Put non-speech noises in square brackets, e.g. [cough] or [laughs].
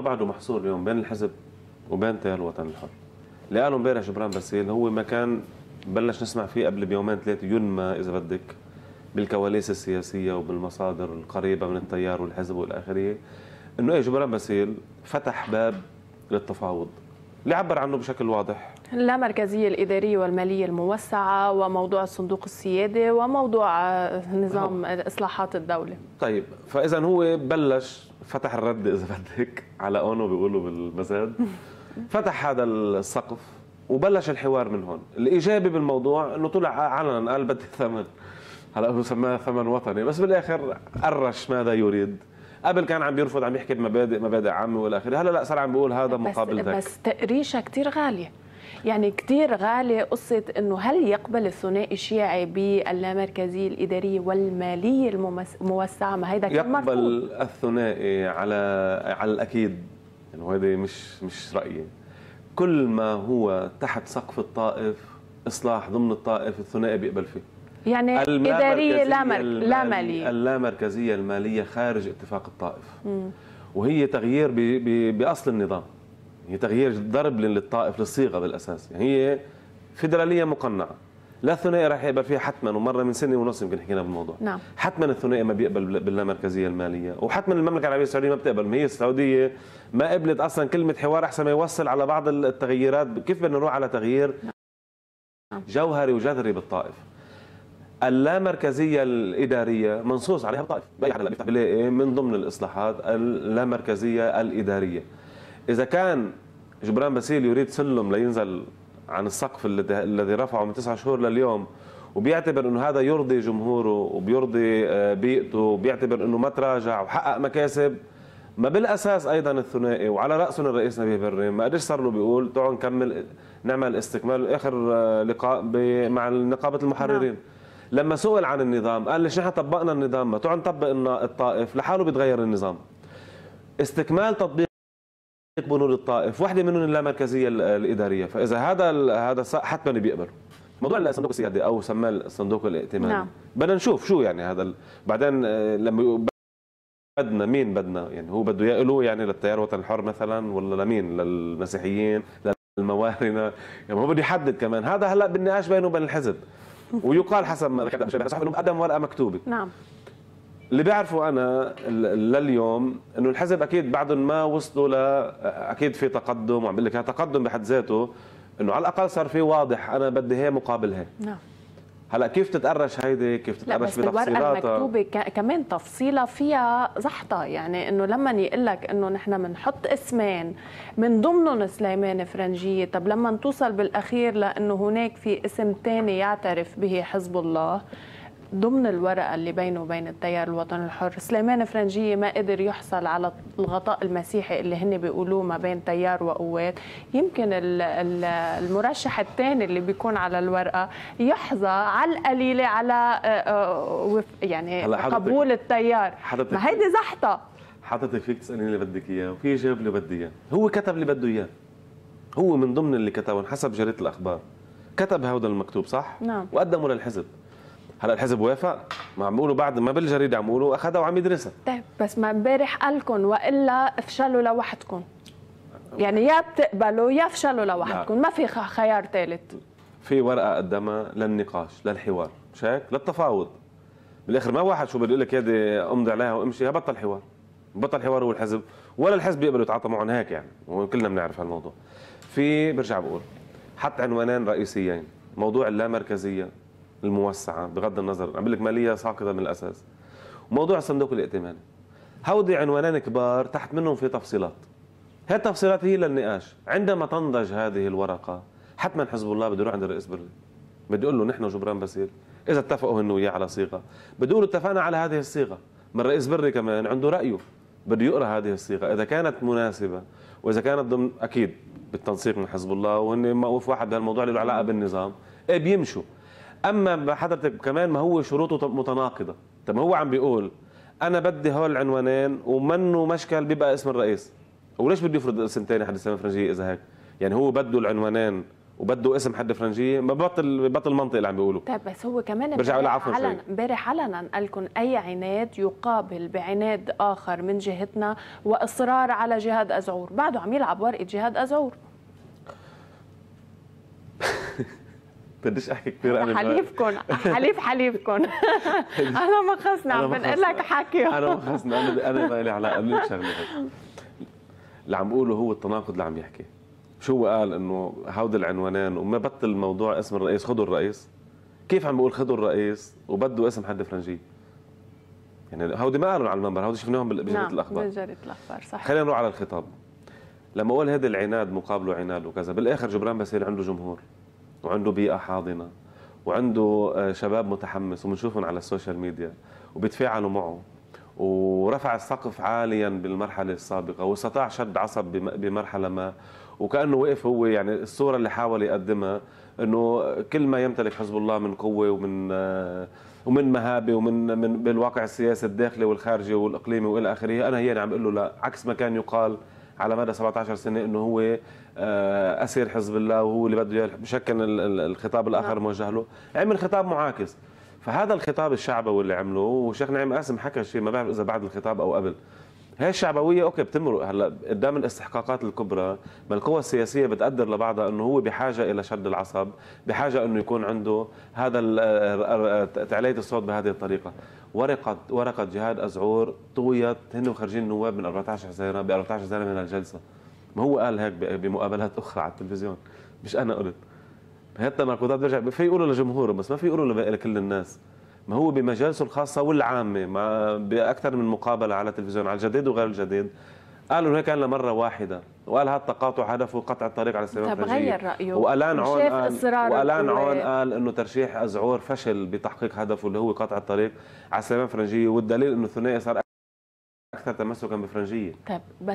بعده محصور اليوم بين الحزب وبين تيار الوطن الحر اللي قاله امبارح جبران باسيل هو مكان بلش نسمع فيه قبل بيومين ثلاثة ينمى إذا بدك بالكواليس السياسية وبالمصادر القريبة من التيار والحزب والآخرية إنه إيه جبران باسيل فتح باب للتفاوض اللي عبر عنه بشكل واضح اللامركزيه الإدارية والمالية الموسعة وموضوع الصندوق السيادي وموضوع آه، نظام إصلاحات الدولة طيب فإذا هو بلش فتح الرد إذا بدك على أونو بيقولوا بالمزاد [laughs] فتح هذا السقف وبلش الحوار من هون الإيجابي بالموضوع أنه طلع علنا قال بدي ثمن هلا هو سماها ثمن وطني بس بالآخر قرش ماذا يريد قبل كان عم بيرفض عم يحكي بمبادئ مبادئ عامه والى اخره هلا لا صار عم بيقول هذا مقابل بس, بس تقريشها كثير غاليه يعني كثير غالي قصة أنه هل يقبل الثنائي الشيعي باللامركزية الإدارية والمالية الموسعة ما هيدا كان يقبل الثنائي على على الأكيد يعني هيدي مش مش رأيي كل ما هو تحت سقف الطائف إصلاح ضمن الطائف الثنائي بيقبل فيه يعني إدارية لا, لا مالية اللامركزية المالية خارج اتفاق الطائف م. وهي تغيير بأصل النظام هي تغيير ضرب للطائف للصيغه بالاساس يعني هي فيدراليه مقنعه لا الثنائي راح يقبل فيها حتما ومره من سنه ونص يمكن حكينا بالموضوع نعم. حتما الثنائي ما بيقبل باللامركزيه الماليه وحتما المملكه العربيه السعوديه ما بتقبل ما هي السعوديه ما قبلت اصلا كلمه حوار احسن ما يوصل على بعض التغييرات كيف بدنا نروح على تغيير نعم. جوهري وجذري بالطائف اللامركزيه الاداريه منصوص عليها بالطائف من ضمن الاصلاحات اللامركزيه الاداريه إذا كان جبران باسيل يريد سلم لينزل عن السقف الذي رفعه من تسعة شهور لليوم وبيعتبر انه هذا يرضي جمهوره وبيرضي آه، بيئته وبيعتبر انه ما تراجع وحقق مكاسب ما بالاساس ايضا الثنائي وعلى راسهم الرئيس نبيه بري ما قدرش صار له بيقول تعالوا نكمل نعمل استكمال اخر آه، لقاء مع نقابه المحررين نعم. لما سئل عن النظام قال ليش نحن طبقنا النظام ما تعالوا نطبق الطائف لحاله بيتغير النظام استكمال تطبيق طريق للطائف وحده واحدة منهم اللامركزية الإدارية فإذا هذا هذا حتما بيقبلوا موضوع الصندوق السيادي او سماه الصندوق الائتماني نعم. بدنا نشوف شو يعني هذا بعدين آه، لما بدنا مين بدنا يعني هو بده يقلو يعني للتيار الوطني الحر مثلا ولا لمين للمسيحيين للموارنه يعني هو بده يحدد كمان هذا هلا بالنقاش بينه وبين الحزب ويقال حسب ما كتب قدم ورقه مكتوبه نعم اللي بعرفه انا لليوم انه الحزب اكيد بعد ما وصلوا ل اكيد في تقدم وعم بقول لك تقدم بحد ذاته انه على الاقل صار في واضح انا بدي هي مقابل هي نعم هلا كيف تتقرش هيدي كيف تتقرش بتفصيلاتها الورقه المكتوبه كمان تفصيلها فيها زحطه يعني انه لما يقول لك انه نحن بنحط اسمين من ضمنهم سليمان فرنجيه طب لما توصل بالاخير لانه هناك في اسم ثاني يعترف به حزب الله ضمن الورقة اللي بينه وبين التيار الوطني الحر سليمان فرنجية ما قدر يحصل على الغطاء المسيحي اللي هن بيقولوه ما بين تيار وقوات يمكن المرشح الثاني اللي بيكون على الورقة يحظى على القليلة على آه، آه، يعني قبول التيار ما هيدي زحطة حضرتك فيك تسأليني اللي بدك إياه وفي جاب اللي بدي إياه هو كتب اللي بده إياه هو من ضمن اللي كتبهم حسب جريدة الأخبار كتب هذا المكتوب صح؟ نعم وقدمه للحزب هلا الحزب وافق ما عم بيقولوا بعد ما بالجريده عم بيقولوا اخذها وعم يدرسها طيب بس ما امبارح قالكم والا افشلوا لوحدكم يعني يا بتقبلوا يا افشلوا لوحدكم ما في خيار ثالث في ورقه قدمها للنقاش للحوار مش هيك للتفاوض بالاخر ما واحد شو بده يقول لك يدي امضي عليها وامشي بطل حوار بطل حوار هو الحزب ولا الحزب بيقبلوا يتعاطى معهم هيك يعني وكلنا بنعرف هالموضوع في برجع بقول حط عنوانين رئيسيين موضوع اللامركزيه الموسعه بغض النظر عم بقول لك ماليه ساقطه من الاساس وموضوع الصندوق الائتماني هودي عنوانين كبار تحت منهم في تفصيلات هاي التفصيلات هي للنقاش عندما تنضج هذه الورقه حتما حزب الله بده يروح عند الرئيس بري بده يقول له نحن وجبران بسير اذا اتفقوا هن وياه على صيغه بده يقول اتفقنا على هذه الصيغه ما الرئيس بري كمان عنده رايه بده يقرا هذه الصيغه اذا كانت مناسبه واذا كانت ضمن اكيد بالتنسيق مع حزب الله وهن موقف واحد بهالموضوع له علاقه بالنظام ايه بيمشوا اما حضرتك كمان ما هو شروطه متناقضه طب ما هو عم بيقول انا بدي هول العنوانين ومنه مشكل بيبقى اسم الرئيس وليش بده يفرض اسم ثاني حد اسم فرنجيه اذا هيك يعني هو بده العنوانين وبده اسم حد فرنجيه بطل بطل منطق اللي عم بيقوله طيب بس هو كمان برجع علنا عفوا امبارح علنا قال لكم اي عناد يقابل بعناد اخر من جهتنا واصرار على جهاد ازعور بعده عم يلعب ورقه جهاد ازعور [laughs] بديش احكي كثير انا حليفكم حليف حليفكم [laughs] انا ما خصنا عم بنقول لك حكي انا ما خصنا انا انا ما لي علاقه من شغله اللي عم بقوله هو التناقض اللي عم يحكي شو هو قال انه هودي العنوانين وما بطل الموضوع اسم الرئيس خذوا الرئيس كيف عم بقول خذوا الرئيس وبده اسم حد فرنجي يعني هودي ما قالوا على المنبر هودي شفناهم بجريده نعم الاخبار بجريده الاخبار صح خلينا نروح على الخطاب لما قال هذا العناد مقابله عناد وكذا بالاخر جبران بصير عنده جمهور وعنده بيئه حاضنه وعنده آه، شباب متحمس وبنشوفهم على السوشيال ميديا وبيتفاعلوا معه ورفع السقف عاليا بالمرحله السابقه واستطاع شد عصب بمرحله ما وكانه وقف هو يعني الصوره اللي حاول يقدمها انه كل ما يمتلك حزب الله من قوه ومن آه، ومن مهابه ومن من بالواقع السياسي الداخلي والخارجي والاقليمي والى اخره انا هي اللي عم بقول له لا عكس ما كان يقال على مدى 17 سنه انه هو آه، اسير حزب الله وهو اللي بده يشكل الخطاب الاخر نعم. موجه له عمل خطاب معاكس فهذا الخطاب الشعبوي اللي عمله وشيخ نعيم قاسم حكى شيء ما بعرف اذا بعد الخطاب او قبل هي الشعبوية أوكي بتمرق هلا قدام الاستحقاقات الكبرى، ما القوى السياسية بتقدر لبعضها إنه هو بحاجة إلى شد العصب، بحاجة إنه يكون عنده هذا تعلية الصوت بهذه الطريقة، ورقه ورقه جهاد ازعور طويت هن وخارجين النواب من 14 حزيران ب 14 حزيران من الجلسه ما هو قال هيك بمقابلات اخرى على التلفزيون مش انا قلت هي التناقضات برجع في يقولوا لجمهوره بس ما في يقولوا لكل الناس ما هو بمجالسه الخاصه والعامه ما باكثر من مقابله على التلفزيون على الجديد وغير الجديد قالوا هيك الا مرة واحدة وقال هذا التقاطع هدفه قطع الطريق على السلام طب غير رأيه عون قال والان عون قال انه ترشيح أزعور فشل بتحقيق هدفه اللي هو قطع الطريق على السلام الفرنجية والدليل انه الثنائي صار أكثر تمسكا بفرنجية طيب